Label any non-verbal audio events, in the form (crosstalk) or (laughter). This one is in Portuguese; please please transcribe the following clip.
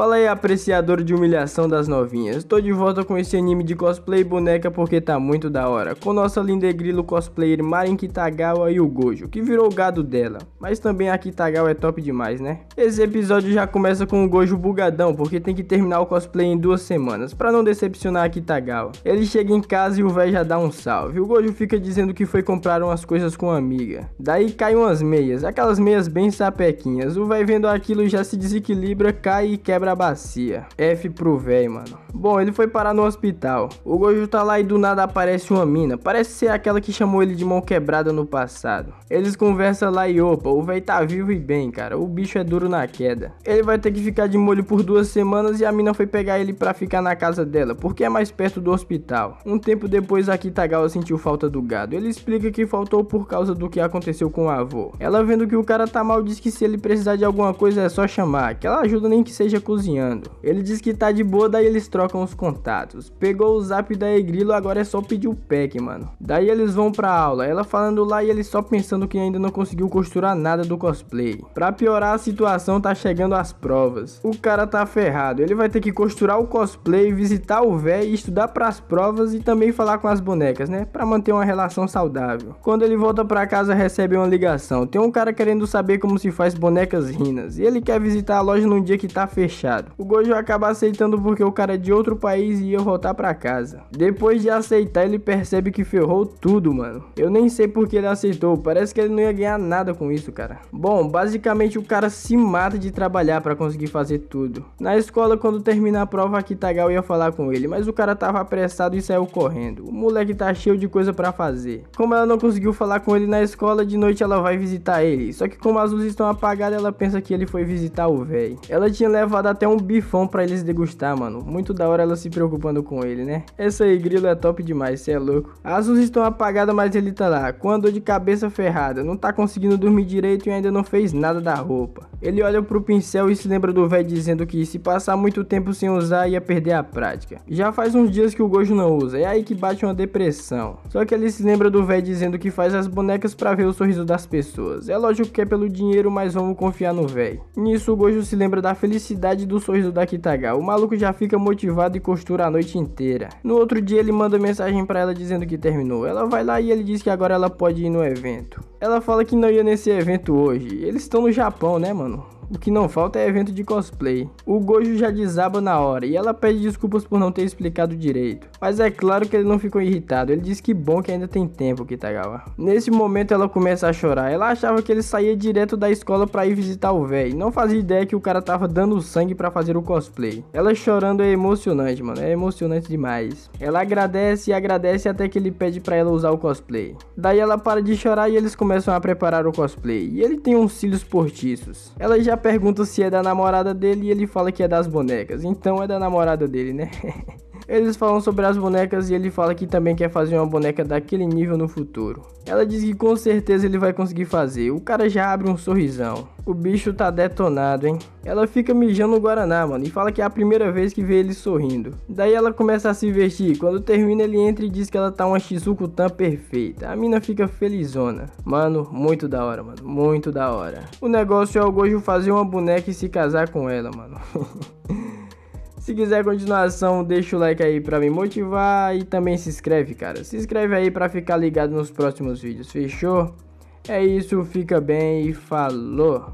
Fala aí, apreciador de humilhação das novinhas. Tô de volta com esse anime de cosplay boneca porque tá muito da hora. Com nossa linda grilo cosplayer Marin Kitagawa e o Gojo, que virou o gado dela. Mas também a Kitagawa é top demais, né? Esse episódio já começa com o Gojo bugadão, porque tem que terminar o cosplay em duas semanas, para não decepcionar a Kitagawa. Ele chega em casa e o velho já dá um salve. O Gojo fica dizendo que foi comprar umas coisas com a amiga. Daí caem umas meias, aquelas meias bem sapequinhas. O velho vendo aquilo já se desequilibra, cai e quebra na bacia. F pro velho, mano. Bom, ele foi parar no hospital. O Gojo tá lá e do nada aparece uma mina. Parece ser aquela que chamou ele de mão quebrada no passado. Eles conversam lá e opa, o velho tá vivo e bem, cara. O bicho é duro na queda. Ele vai ter que ficar de molho por duas semanas e a mina foi pegar ele pra ficar na casa dela, porque é mais perto do hospital. Um tempo depois, a Kitagawa sentiu falta do gado. Ele explica que faltou por causa do que aconteceu com o avô. Ela vendo que o cara tá mal diz que se ele precisar de alguma coisa é só chamar, que ela ajuda nem que seja cozinhando cozinhando. Ele diz que tá de boa, daí eles trocam os contatos. Pegou o zap da Egrilo, agora é só pedir o pack, mano. Daí eles vão pra aula, ela falando lá e ele só pensando que ainda não conseguiu costurar nada do cosplay. Pra piorar a situação, tá chegando as provas. O cara tá ferrado, ele vai ter que costurar o cosplay, visitar o véi, estudar pras provas e também falar com as bonecas, né? Pra manter uma relação saudável. Quando ele volta pra casa, recebe uma ligação. Tem um cara querendo saber como se faz bonecas rinas. E ele quer visitar a loja num dia que tá fechado fechado. O Gojo acaba aceitando porque o cara é de outro país e ia voltar para casa. Depois de aceitar, ele percebe que ferrou tudo, mano. Eu nem sei porque ele aceitou, parece que ele não ia ganhar nada com isso, cara. Bom, basicamente o cara se mata de trabalhar para conseguir fazer tudo. Na escola, quando termina a prova, a Kitagawa ia falar com ele, mas o cara tava apressado e saiu correndo. O moleque tá cheio de coisa para fazer. Como ela não conseguiu falar com ele na escola, de noite ela vai visitar ele. Só que como as luzes estão apagadas, ela pensa que ele foi visitar o velho. Ela tinha levado até um bifão para eles degustar, mano. Muito da hora ela se preocupando com ele, né? Essa aí, grilo é top demais, cê é louco. As luzes estão apagadas, mas ele tá lá. Com a dor de cabeça ferrada, não tá conseguindo dormir direito e ainda não fez nada da roupa. Ele olha pro pincel e se lembra do velho dizendo que se passar muito tempo sem usar ia perder a prática. Já faz uns dias que o Gojo não usa, é aí que bate uma depressão. Só que ele se lembra do velho dizendo que faz as bonecas para ver o sorriso das pessoas. É lógico que é pelo dinheiro, mas vamos confiar no velho. Nisso o Gojo se lembra da felicidade do sorriso da Kitaga, o maluco já fica motivado e costura a noite inteira. No outro dia ele manda mensagem para ela dizendo que terminou. Ela vai lá e ele diz que agora ela pode ir no evento. Ela fala que não ia nesse evento hoje. Eles estão no Japão, né, mano? o que não falta é evento de cosplay. O Gojo já desaba na hora e ela pede desculpas por não ter explicado direito. Mas é claro que ele não ficou irritado, ele diz que bom que ainda tem tempo, Kitagawa. Nesse momento ela começa a chorar, ela achava que ele saía direto da escola para ir visitar o véi, não fazia ideia que o cara tava dando sangue para fazer o cosplay. Ela chorando é emocionante, mano, é emocionante demais. Ela agradece e agradece até que ele pede para ela usar o cosplay. Daí ela para de chorar e eles começam a preparar o cosplay. E ele tem uns cílios postiços. Ela já pergunta se é da namorada dele e ele fala que é das bonecas. Então é da namorada dele, né? (laughs) Eles falam sobre as bonecas e ele fala que também quer fazer uma boneca daquele nível no futuro. Ela diz que com certeza ele vai conseguir fazer. O cara já abre um sorrisão. O bicho tá detonado, hein? Ela fica mijando o Guaraná, mano, e fala que é a primeira vez que vê ele sorrindo. Daí ela começa a se vestir. Quando termina, ele entra e diz que ela tá uma Shizukutan perfeita. A mina fica felizona. Mano, muito da hora, mano. Muito da hora. O negócio é o Gojo fazer uma boneca e se casar com ela, mano. (laughs) Se quiser continuação, deixa o like aí pra me motivar e também se inscreve, cara. Se inscreve aí pra ficar ligado nos próximos vídeos, fechou? É isso, fica bem e falou!